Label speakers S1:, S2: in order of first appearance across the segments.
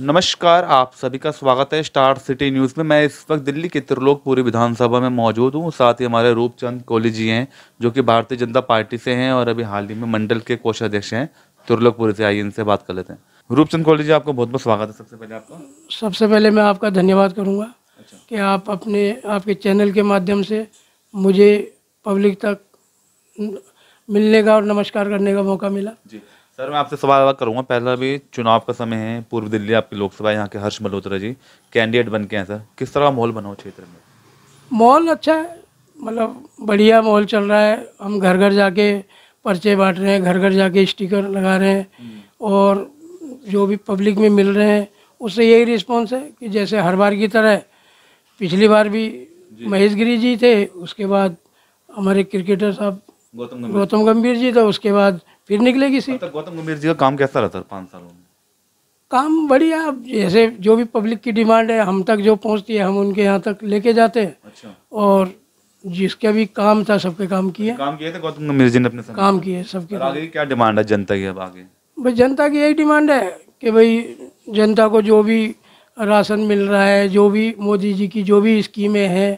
S1: नमस्कार आप सभी का स्वागत है स्टार सिटी न्यूज़ में मैं इस वक्त दिल्ली के त्रिलोकपुरी विधानसभा में मौजूद हूँ साथ ही हमारे रूपचंद कोहली जी हैं जो कि भारतीय जनता पार्टी से हैं और अभी हाल ही में मंडल के कोषाध्यक्ष हैं त्रिलोकपुरी से आइए इनसे बात कर लेते हैं रूपचंद कोहली जी आपका बहुत बहुत स्वागत है सबसे पहले आपका
S2: सबसे पहले मैं आपका धन्यवाद करूँगा अच्छा। कि आप अपने आपके चैनल के माध्यम से मुझे पब्लिक तक मिलने का और नमस्कार करने का मौका मिला
S1: सर मैं आपसे सवाल करूँगा पहला भी चुनाव का समय है पूर्व दिल्ली आपकी लोकसभा यहाँ के हर्ष मल्होत्रा जी कैंडिडेट बन के हैं सर किस तरह का माहौल बना क्षेत्र में
S2: माहौल अच्छा है मतलब बढ़िया माहौल चल रहा है हम घर घर जाके पर्चे बांट रहे हैं घर घर जाके स्टिकर लगा रहे हैं हम्म। और जो भी पब्लिक में मिल रहे हैं उससे यही रिस्पॉन्स है कि जैसे हर बार की तरह पिछली बार भी महेश गिरी जी थे उसके बाद हमारे क्रिकेटर साहब
S1: गौतम गंभीर गौतम
S2: गंभीर जी तो उसके बाद फिर निकलेगी सीट
S1: तो गौतम गंभीर जी का काम कैसा रहता है पाँच सालों में
S2: काम बढ़िया जैसे जो भी पब्लिक की डिमांड है हम तक जो पहुंचती है हम उनके यहाँ तक लेके जाते हैं अच्छा और जिसका भी काम था सबके काम तो किए काम
S1: किए थे गौतम गंभीर जी ने अपने काम किए सबके आगे क्या डिमांड है जनता की अब आगे
S2: भाई जनता की यही डिमांड है कि भाई जनता को जो भी राशन मिल रहा है जो भी मोदी जी की जो भी स्कीमें हैं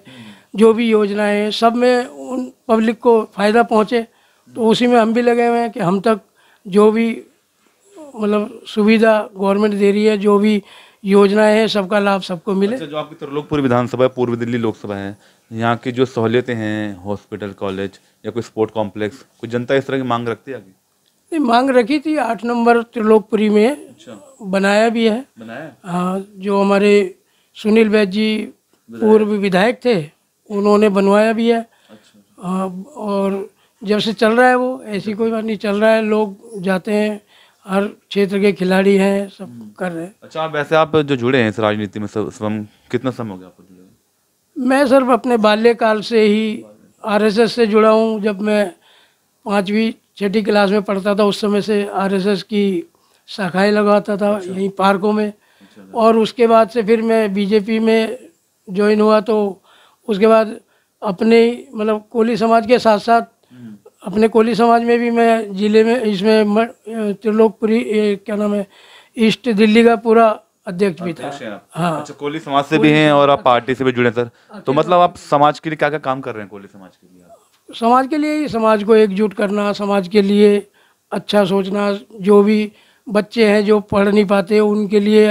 S2: जो भी योजनाएं हैं सब में उन पब्लिक को फ़ायदा पहुंचे तो उसी में हम भी लगे हुए हैं कि हम तक जो भी मतलब सुविधा गवर्नमेंट दे रही है जो भी योजनाएं हैं सबका लाभ सबको मिले अच्छा, जो आपकी त्रिलोकपुर
S1: विधानसभा है पूर्वी दिल्ली लोकसभा है यहाँ की जो सहूलियतें हैं हॉस्पिटल कॉलेज या कोई स्पोर्ट कॉम्प्लेक्स कोई जनता इस तरह की मांग रखती है आगे
S2: नहीं मांग रखी थी आठ नंबर त्रिलोकपुरी में अच्छा। बनाया भी है बनाया हाँ जो हमारे सुनील बैद जी पूर्व विधायक थे उन्होंने बनवाया भी है अच्छा। और जब से चल रहा है वो ऐसी कोई बात नहीं चल रहा है लोग जाते हैं हर क्षेत्र के खिलाड़ी हैं सब हम्म। कर रहे हैं
S1: अच्छा वैसे आप जो जुड़े हैं इस राजनीति में सब समय कितना समय हो गया आपको
S2: जुड़े मैं सिर्फ अपने बाल्यकाल से ही आरएसएस से जुड़ा हूँ जब मैं पाँचवीं छठी क्लास में पढ़ता था उस समय से आरएसएस की शाखाएं लगवाता था अच्छा। यहीं पार्कों में अच्छा। और उसके बाद से फिर मैं बीजेपी में ज्वाइन हुआ तो उसके बाद अपने मतलब कोली समाज के साथ साथ हम्म। अपने कोली समाज में भी मैं ज़िले में इसमें त्रिलोकपुरी क्या नाम है ईस्ट दिल्ली का पूरा अध्यक्ष भी था हाँ अच्छा
S1: कोली समाज से भी हैं और आप पार्टी से भी जुड़े सर हाँ, तो अच्छा। मतलब आप समाज के लिए क्या क्या काम कर रहे हैं कोली समाज के
S2: लिए समाज के लिए समाज को एकजुट करना समाज के लिए अच्छा सोचना जो भी बच्चे हैं जो पढ़ नहीं पाते उनके लिए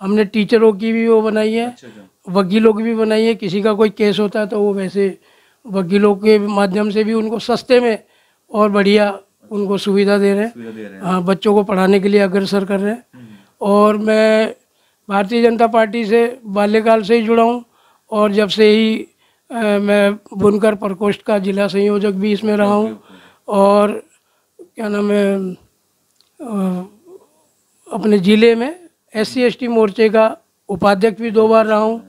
S2: हमने टीचरों की भी वो बनाई है अच्छा, अच्छा। वकीलों की भी बनाई है किसी का कोई केस होता है तो वो वैसे वकीलों के माध्यम से भी उनको सस्ते में और बढ़िया उनको सुविधा दे रहे हैं हाँ बच्चों को पढ़ाने के लिए अग्रसर कर रहे हैं हम्म। और मैं भारतीय जनता पार्टी से बाल्यकाल से ही जुड़ा हूँ और जब से ही आ, मैं बुनकर प्रकोष्ठ का जिला संयोजक भी इसमें रहा हूँ और क्या नाम है अपने ज़िले में एस सी मोर्चे का उपाध्यक्ष भी दो बार रहा हूँ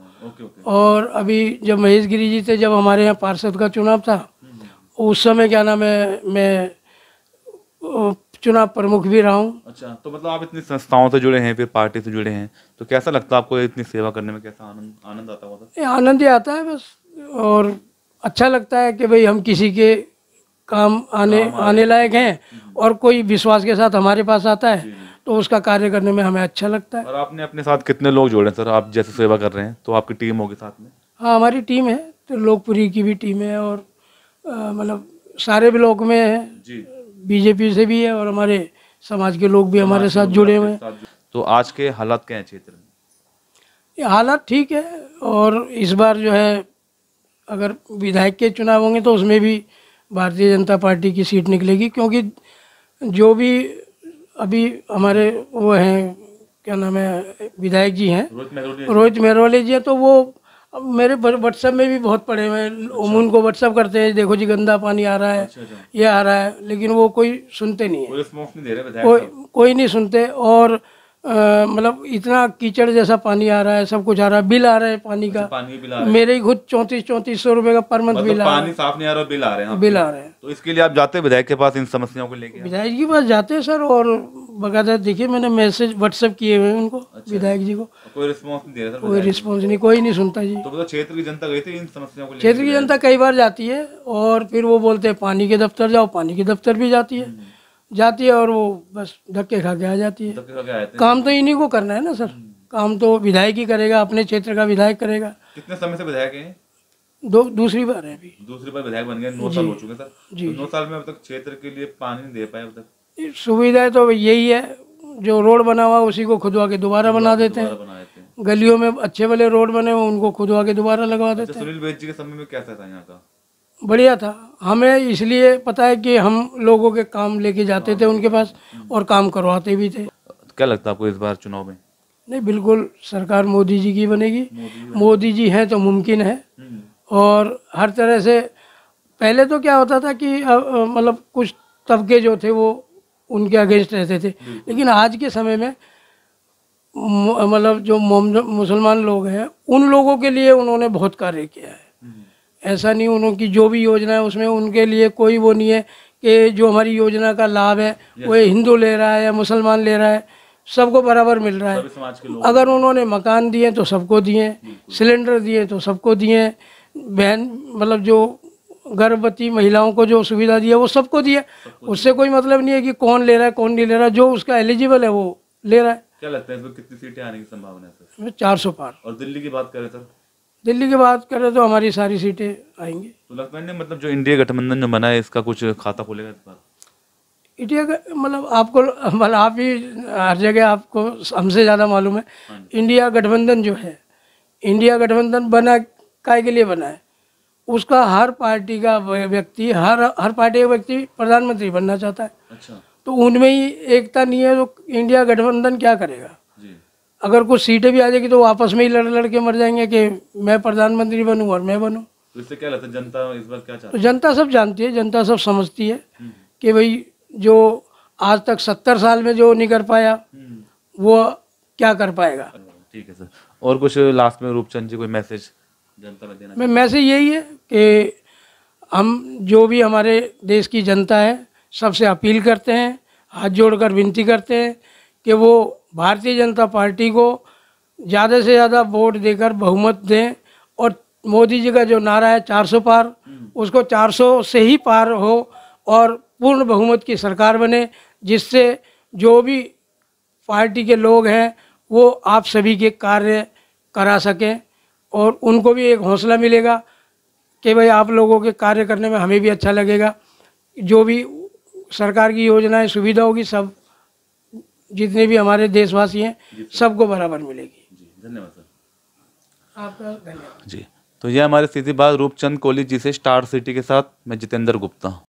S2: और अभी जब महेश गिरी जी थे जब हमारे यहाँ पार्षद का चुनाव था हम्म। उस समय क्या नाम है मैं चुनाव प्रमुख भी रहा हूँ
S1: अच्छा तो मतलब आप इतनी संस्थाओं से जुड़े हैं फिर पार्टी से जुड़े हैं तो कैसा लगता है आपको इतनी सेवा करने में कैसा आनंद आनंद आता होगा
S2: आनंद ही आता है बस और अच्छा लगता है कि भाई हम किसी के काम आने आने लायक हैं हम्म। और कोई विश्वास के साथ हमारे पास आता है तो उसका कार्य करने में हमें अच्छा लगता है और
S1: आपने अपने साथ कितने लोग जोड़े सर आप जैसे सेवा कर रहे हैं तो आपकी टीम होगी साथ में
S2: हाँ हमारी टीम है त्रिलोकपुरी तो की भी टीम है और मतलब सारे ब्लॉक में है बीजेपी से भी है और हमारे समाज के लोग भी हमारे साथ जुड़े हुए
S1: हैं तो आज के हालात क्या हैं क्षेत्र
S2: में हालात ठीक है और इस बार जो है अगर विधायक के चुनाव होंगे तो उसमें भी भारतीय जनता पार्टी की सीट निकलेगी क्योंकि जो भी अभी हमारे वो हैं क्या नाम है विधायक जी हैं रोहित मेहरवाले जी हैं तो वो मेरे व्हाट्सएप में भी बहुत पड़े हुए हैं उन को व्हाट्सएप करते हैं देखो जी गंदा पानी आ रहा है अच्छा, अच्छा। ये आ रहा है लेकिन वो कोई सुनते नहीं है कोई कोई नहीं सुनते और मतलब इतना कीचड़ जैसा पानी आ रहा है सब कुछ आ रहा है बिल आ रहा है पानी अच्छा, का पानी बिल आ रहा है मेरे ही खुद चौंतीस चौंतीस सौ रुपए का पर मंथ बिल आ मतलब रहा है पानी
S1: साफ नहीं आ रहा बिल आ रहे हैं बिल आ रहे हैं तो इसके लिए आप जाते हैं विधायक के पास इन समस्याओं को लेकर
S2: विधायक के पास जाते हैं सर और बकायदा देखिए मैंने मैसेज व्हाट्सएप किए हुए उनको अच्छा। विधायक जी को
S1: कोई रिस्पॉन्स नहीं दे रहा कोई रिस्पॉन्स नहीं कोई नहीं सुनता जी तो, तो क्षेत्र की जनता गई थी इन समस्याओं को क्षेत्र
S2: की जनता कई बार जाती है और फिर वो बोलते हैं पानी के दफ्तर जाओ पानी के दफ्तर भी जाती है हम्म। जाती है और वो बस धक्के खा के आ जाती है काम तो इन्हीं को करना है ना सर हम्म। काम तो विधायक ही करेगा अपने क्षेत्र का विधायक करेगा
S1: कितने समय से विधायक है
S2: दो दूसरी बार है अभी
S1: दूसरी बार विधायक बन गए नौ साल हो चुके सर जी तो नौ साल में अब तक क्षेत्र के लिए पानी नहीं दे पाए अब
S2: तक सुविधाएं तो यही है जो रोड बना हुआ उसी को खुदवा के दोबारा बना देते हैं गलियों में अच्छे वाले रोड बने हुए उनको खुदवा के दोबारा लगवा अच्छा, देते हैं सुनील
S1: बेदी के समय में कैसा था यहाँ का
S2: बढ़िया था हमें इसलिए पता है कि हम लोगों के काम लेके जाते थे उनके पास और काम करवाते भी थे
S1: क्या लगता है आपको इस बार चुनाव में
S2: नहीं बिल्कुल सरकार मोदी जी की बनेगी मोदी जी हैं तो मुमकिन है हम्म। और हर तरह से पहले तो क्या होता था कि मतलब कुछ तबके जो थे वो उनके अगेंस्ट रहते थे लेकिन आज के समय में मतलब जो मुसलमान लोग हैं उन लोगों के लिए उन्होंने बहुत कार्य किया है ऐसा नहीं उनकी जो भी योजना है उसमें उनके लिए कोई वो नहीं है कि जो हमारी योजना का लाभ है वो हिंदू ले रहा है या मुसलमान ले रहा है सबको बराबर मिल रहा है अगर उन्होंने मकान दिए तो सबको दिए सिलेंडर दिए तो सबको दिए बहन मतलब जो गर्भवती महिलाओं को जो सुविधा दी है वो सबको दिया उससे कोई मतलब नहीं है कि कौन ले रहा है कौन नहीं ले रहा है जो उसका एलिजिबल है वो ले रहा है
S1: क्या लगता है इस कितनी सीटें आने की संभावना है सर चार सौ
S2: पार और दिल्ली की बात करें सर तो? दिल्ली की बात करें तो हमारी सारी सीटें आएंगी तो
S1: लगता है मतलब जो इंडिया गठबंधन जो बना है इसका कुछ खाता खोलेगा इस बार
S2: इंडिया का मतलब आपको मतलब आप ही हर जगह आपको हमसे ज़्यादा मालूम है हाँ इंडिया गठबंधन जो है इंडिया गठबंधन बना काय के लिए बना है उसका हर पार्टी का व्यक्ति हर हर पार्टी का व्यक्ति प्रधानमंत्री बनना चाहता है अच्छा तो उनमें ही एकता नहीं है तो इंडिया गठबंधन क्या करेगा अगर कुछ सीटें भी आ जाएगी तो आपस में ही लड़ लड़ के मर जाएंगे कि मैं प्रधानमंत्री बनूं और मैं बनूं
S1: तो इससे क्या लगता है जनता इस बार
S2: क्या चाहती तो जनता सब जानती है जनता सब समझती है हम्म। कि भाई जो आज तक सत्तर साल में जो नहीं कर पाया हम्म। वो क्या कर पाएगा ठीक है सर
S1: और कुछ लास्ट में रूपचंद जी कोई मैसेज जनता में देना
S2: मैं मैसेज यही है कि हम जो भी हमारे देश की जनता है सबसे अपील करते हैं हाथ जोड़कर विनती करते हैं कि वो भारतीय जनता पार्टी को ज़्यादा से ज़्यादा वोट देकर बहुमत दें और मोदी जी का जो नारा है 400 पार हम्म। उसको 400 से ही पार हो और पूर्ण बहुमत की सरकार बने जिससे जो भी पार्टी के लोग हैं वो आप सभी के कार्य करा सकें और उनको भी एक हौसला मिलेगा कि भाई आप लोगों के कार्य करने में हमें भी अच्छा लगेगा जो भी सरकार की योजनाएं सुविधा होगी सब जितने भी हमारे देशवासी हैं सबको बराबर मिलेगी धन्यवाद सर आपका धन्यवाद
S1: जी तो यह हमारे स्थिति बाद रूपचंद कोहली जी से स्टार सिटी के साथ मैं जितेंद्र गुप्ता